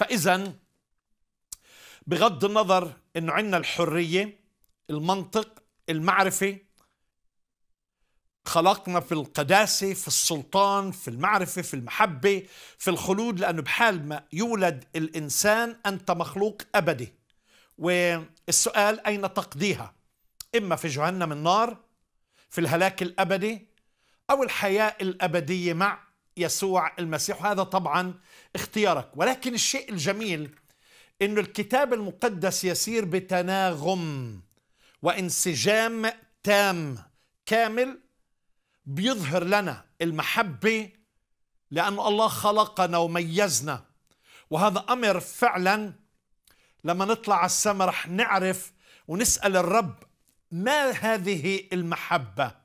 فإذا بغض النظر أنه عندنا الحرية المنطق المعرفة خلقنا في القداسة في السلطان في المعرفة في المحبة في الخلود لأنه بحال ما يولد الإنسان أنت مخلوق أبدي والسؤال أين تقضيها إما في جهنم النار في الهلاك الأبدي أو الحياة الأبدية مع يسوع المسيح وهذا طبعا اختيارك ولكن الشيء الجميل أن الكتاب المقدس يسير بتناغم وانسجام تام كامل بيظهر لنا المحبة لأن الله خلقنا وميزنا وهذا أمر فعلا لما نطلع على السماء رح نعرف ونسأل الرب ما هذه المحبة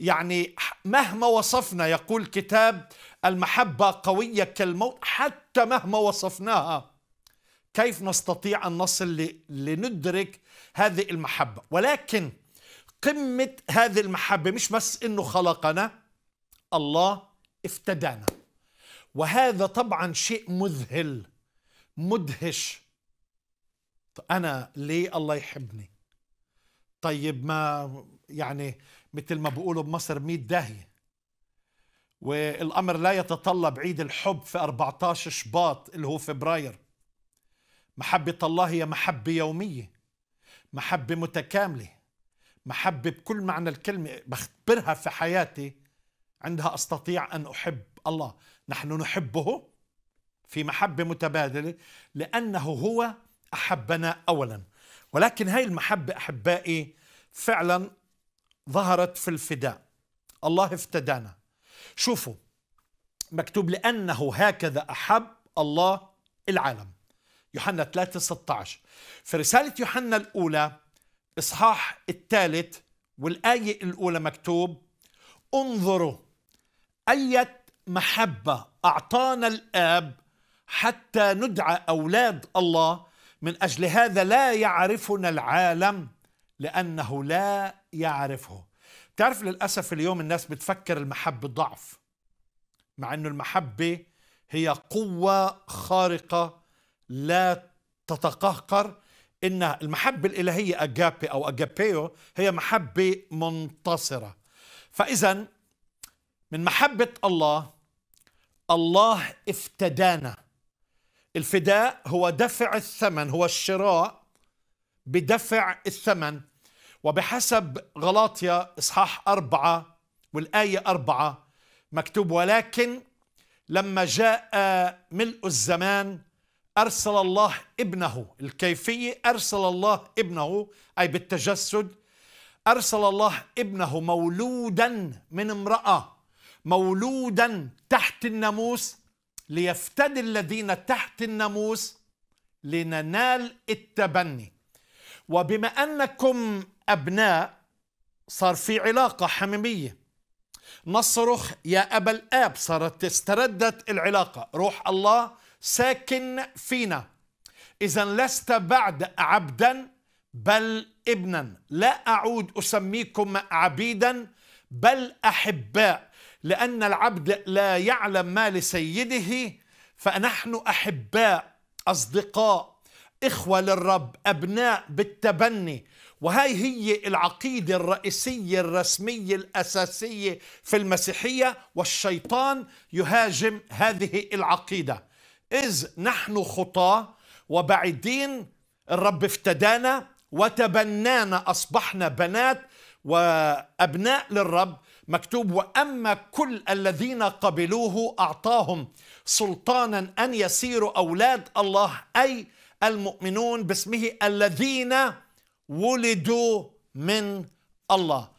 يعني مهما وصفنا يقول كتاب المحبة قوية كالموت حتى مهما وصفناها كيف نستطيع أن نصل لندرك هذه المحبة ولكن قمة هذه المحبة مش بس أنه خلقنا الله افتدانا وهذا طبعا شيء مذهل مدهش طيب أنا ليه الله يحبني طيب ما يعني مثل ما بيقولوا بمصر 100 داهيه والامر لا يتطلب عيد الحب في 14 شباط اللي هو فبراير محبه الله هي محبه يوميه محبه متكامله محبه بكل معنى الكلمه بختبرها في حياتي عندها استطيع ان احب الله نحن نحبه في محبه متبادله لانه هو احبنا اولا ولكن هاي المحبه احبائي فعلا ظهرت في الفداء الله افتدانا شوفوا مكتوب لأنه هكذا أحب الله العالم يوحنا 3 16 في رسالة يوحنا الأولى إصحاح الثالث والآية الأولى مكتوب انظروا أية محبة أعطانا الآب حتى ندعى أولاد الله من أجل هذا لا يعرفنا العالم لأنه لا يعرفه تعرف للأسف اليوم الناس بتفكر المحبة ضعف مع أنه المحبة هي قوة خارقة لا تتقهقر إن المحبة الإلهية أجابي أو أجابيو هي محبة منتصرة فإذا من محبة الله الله افتدانا الفداء هو دفع الثمن هو الشراء بدفع الثمن وبحسب غلاطيا إصحاح أربعة والآية أربعة مكتوب ولكن لما جاء ملء الزمان أرسل الله ابنه الكيفية أرسل الله ابنه أي بالتجسد أرسل الله ابنه مولودا من امرأة مولودا تحت الناموس ليفتدي الذين تحت الناموس لننال التبني وبما أنكم أبناء صار في علاقة حميمية نصرخ يا أبا الآب صارت استردت العلاقة روح الله ساكن فينا إذا لست بعد عبدا بل ابنا لا أعود أسميكم عبيدا بل أحباء لأن العبد لا يعلم ما لسيده فنحن أحباء أصدقاء إخوة للرب أبناء بالتبني وهي هي العقيدة الرئيسية الرسمية الأساسية في المسيحية والشيطان يهاجم هذه العقيدة إذ نحن خطاة وبعيدين الرب افتدانا وتبنانا أصبحنا بنات وأبناء للرب مكتوب وأما كل الذين قبلوه أعطاهم سلطانا أن يسيروا أولاد الله أي المؤمنون باسمه الذين ولدوا من الله